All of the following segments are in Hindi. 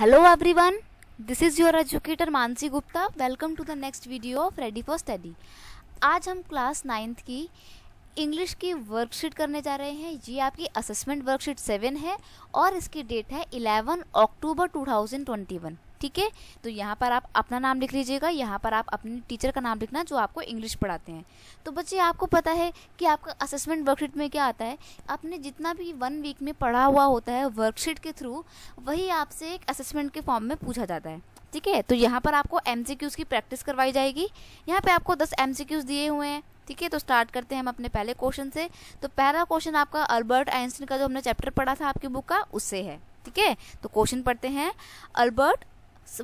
Hello everyone this is your educator Mansi Gupta welcome to the next video of ready for study आज हम क्लास नाइन्थ की इंग्लिश की वर्कशीट करने जा रहे हैं ये आपकी असेसमेंट वर्कशीट सेवन है और इसकी डेट है eleven October two thousand twenty one ठीक है तो यहाँ पर आप अपना नाम लिख लीजिएगा यहाँ पर आप अपने टीचर का नाम लिखना जो आपको इंग्लिश पढ़ाते हैं तो बच्चे आपको पता है कि आपका असेसमेंट वर्कशीट में क्या आता है आपने जितना भी वन वीक में पढ़ा हुआ होता है वर्कशीट के थ्रू वही आपसे एक असेसमेंट के फॉर्म में पूछा जाता है ठीक है तो यहाँ पर आपको एम की प्रैक्टिस करवाई जाएगी यहाँ पर आपको दस एम दिए हुए हैं ठीक है तो स्टार्ट करते हैं हम अपने पहले क्वेश्चन से तो पहला क्वेश्चन आपका अल्बर्ट आइंस्टीन का जो हमने चैप्टर पढ़ा था आपकी बुक का उससे है ठीक है तो क्वेश्चन पढ़ते हैं Albert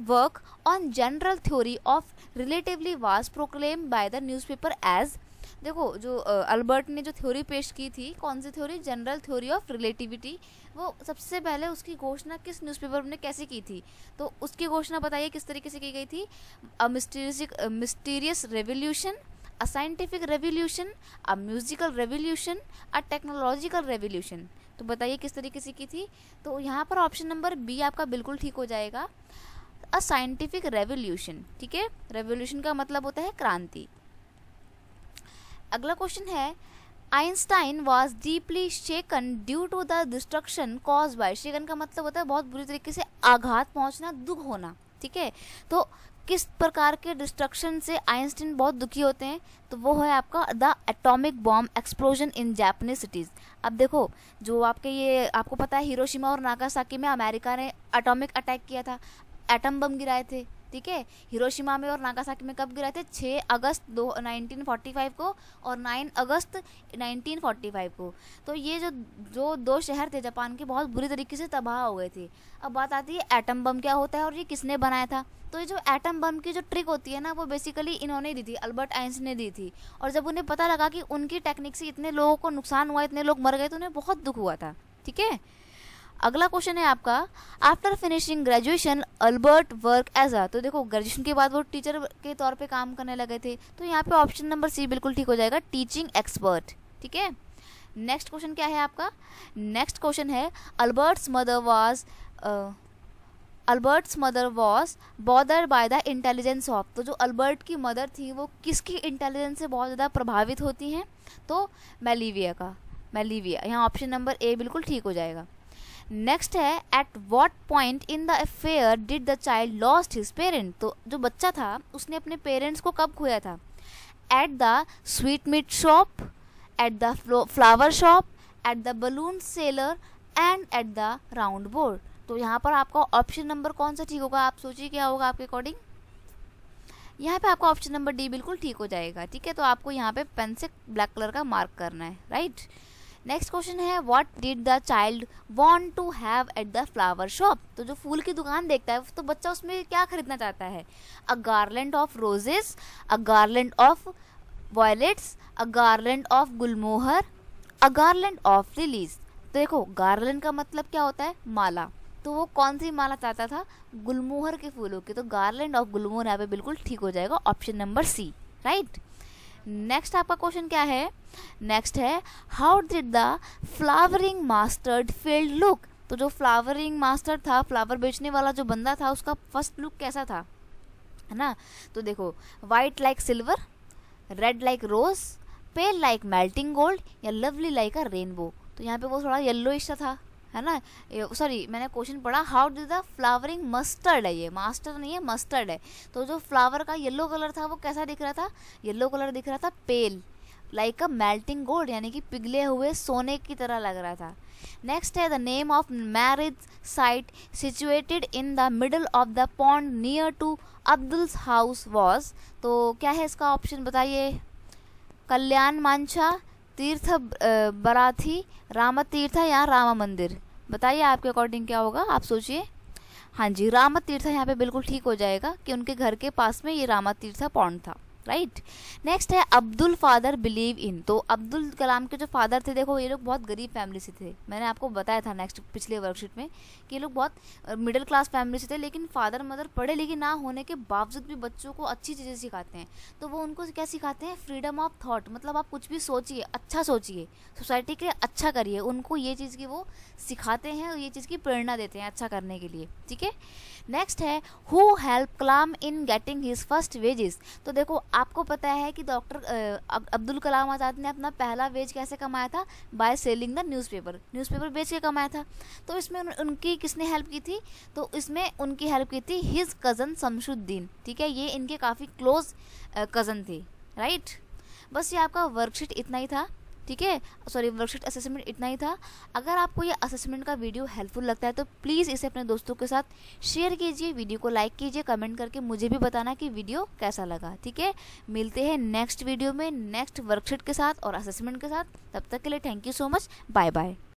work on general theory of relatively was proclaimed by the newspaper as देखो जो अल्बर्ट ने जो थ्योरी पेश की थी कौन सी theory general theory of relativity वो सबसे पहले उसकी घोषणा किस न्यूज़पेपर ने कैसे की थी तो उसकी घोषणा बताइए किस तरीके से की गई थी a mysterious mysterious revolution a scientific revolution a musical revolution a technological revolution तो बताइए किस तरीके से की थी तो यहाँ पर ऑप्शन नंबर बी आपका बिल्कुल ठीक हो जाएगा अ साइंटिफिक रेवोल्यूशन ठीक है रेवोल्यूशन का मतलब होता है क्रांति अगला क्वेश्चन है Einstein was deeply shaken due to the destruction caused by shaken का मतलब होता है बहुत बुरी तरीके से आघात पहुंचना दुख होना ठीक है तो किस प्रकार के डिस्ट्रक्शन से आइंस्टाइन बहुत दुखी होते हैं तो वो है आपका the atomic bomb explosion in Japanese cities अब देखो जो आपके ये आपको पता है हिरोशिमा और नागासाकी में अमेरिका ने एटॉमिक अटैक किया था एटम बम गिराए थे ठीक है हिरोशिमा में और नागासाकी में कब गिराए थे 6 अगस्त दो फाइव को और 9 अगस्त 1945 को तो ये जो जो दो शहर थे जापान के बहुत बुरी तरीके से तबाह हो गए थे अब बात आती है एटम बम क्या होता है और ये किसने बनाया था तो ये जो एटम बम की जो ट्रिक होती है ना वो बेसिकली इन्होंने दी थी अल्बर्ट आइंस ने दी थी और जब उन्हें पता लगा कि उनकी टेक्निक से इतने लोगों को नुकसान हुआ इतने लोग मर गए तो उन्हें बहुत दुख हुआ था ठीक है अगला क्वेश्चन है आपका after finishing graduation Albert work as a तो देखो ग्रेजुएशन के बाद वो टीचर के तौर पे काम करने लगे थे तो यहाँ पे ऑप्शन नंबर सी बिल्कुल ठीक हो जाएगा टीचिंग एक्सपर्ट ठीक है नेक्स्ट क्वेश्चन क्या है आपका नेक्स्ट क्वेश्चन है Albert's mother was Albert's mother was bothered by the intelligence of तो जो अल्बर्ट की मदर थी वो किसकी इंटेलिजेंस से बहुत ज़्यादा प्रभावित होती हैं तो मेलिविया का मेलिविया यहाँ ऑप्शन नंबर ए बिल्कुल ठीक हो जाएगा नेक्स्ट है at what point in the affair did the child lost his parent तो जो बच्चा था उसने अपने पेरेंट्स को कब खोया था at the sweet meat shop at the flower shop at the balloon seller and at the round board तो यहाँ पर आपका ऑप्शन नंबर कौन सा ठीक होगा आप सोचिए क्या होगा आपके अकॉर्डिंग यहाँ पे आपका ऑप्शन नंबर डी बिल्कुल ठीक हो जाएगा ठीक है तो आपको यहाँ पे पेन से ब्लैक कलर का मार्क करना है राइट right? नेक्स्ट क्वेश्चन है what did the child want to have at the flower shop तो जो फूल की दुकान देखता है तो बच्चा उसमें क्या खरीदना चाहता है a garland of roses a garland of violets a garland of gulmohar a garland of lilies तो देखो गार्लैंड का मतलब क्या होता है माला तो वो कौन सी माला चाहता था गुलमोहर के फूलों की तो गार्लैंड ऑफ गुलमोहर यहाँ पे बिल्कुल ठीक हो जाएगा option number C right next आपका क्वेश्चन क्या है नेक्स्ट है how did the flowering mustard field look तो जो फ्लावरिंग मास्टर था फ्लावर बेचने वाला जो बंदा था उसका फर्स्ट लुक कैसा था है ना तो देखो white like silver red like rose pale like melting gold या लवली लाइक अ रेनबो तो यहाँ पे वो थोड़ा येल्लो हिस्सा था है ना सॉरी मैंने क्वेश्चन पढ़ा how does the flowering mustard है ये मास्टर नहीं है मस्टर्ड है तो जो फ्लावर का येलो कलर था वो कैसा दिख रहा था येलो कलर दिख रहा था pale like a melting gold यानी कि पिघले हुए सोने की तरह लग रहा था नेक्स्ट है the name of marriage site situated in the middle of the pond near to Abdul's house was तो क्या है इसका ऑप्शन बताइए कल्याण मांछा तीर्थ बराथी राम तीर्थ यहाँ राम मंदिर बताइए आपके अकॉर्डिंग क्या होगा आप सोचिए हाँ जी राम तीर्थ यहाँ पे बिल्कुल ठीक हो जाएगा कि उनके घर के पास में ये रामा तीर्थ पौंड था राइट नेक्स्ट है अब्दुल फादर बिलीव इन तो अब्दुल कलाम के जो फादर थे देखो ये लोग बहुत गरीब फैमिली से थे मैंने आपको बताया था नेक्स्ट पिछले वर्कशीट में कि ये लोग बहुत मिडिल क्लास फैमिली से थे लेकिन फादर मदर पढ़े लिखे ना होने के बावजूद भी बच्चों को अच्छी चीज़ें सिखाते हैं तो वो उनको क्या सिखाते हैं फ्रीडम ऑफ थाट मतलब आप कुछ भी सोचिए अच्छा सोचिए सोसाइटी के लिए अच्छा करिए उनको ये चीज़ की वो सिखाते हैं और ये चीज़ की प्रेरणा देते हैं अच्छा करने के लिए ठीक है नेक्स्ट है who help Kalam in getting his first wages तो देखो आपको पता है कि डॉक्टर अब्दुल कलाम आज़ाद ने अपना पहला वेज कैसे कमाया था by selling the newspaper newspaper बेच के कमाया था तो इसमें उन, उनकी किसने हेल्प की थी तो इसमें उनकी हेल्प की थी हिज कज़न शमशुद्दीन ठीक है ये इनके काफ़ी क्लोज कज़न थे राइट बस ये आपका वर्कशीट इतना ही था ठीक है सॉरी वर्कशीट असेसमेंट इतना ही था अगर आपको ये असेसमेंट का वीडियो हेल्पफुल लगता है तो प्लीज़ इसे अपने दोस्तों के साथ शेयर कीजिए वीडियो को लाइक कीजिए कमेंट करके मुझे भी बताना कि वीडियो कैसा लगा ठीक है मिलते हैं नेक्स्ट वीडियो में नेक्स्ट वर्कशीट के साथ और असेसमेंट के साथ तब तक के लिए thank you so much bye bye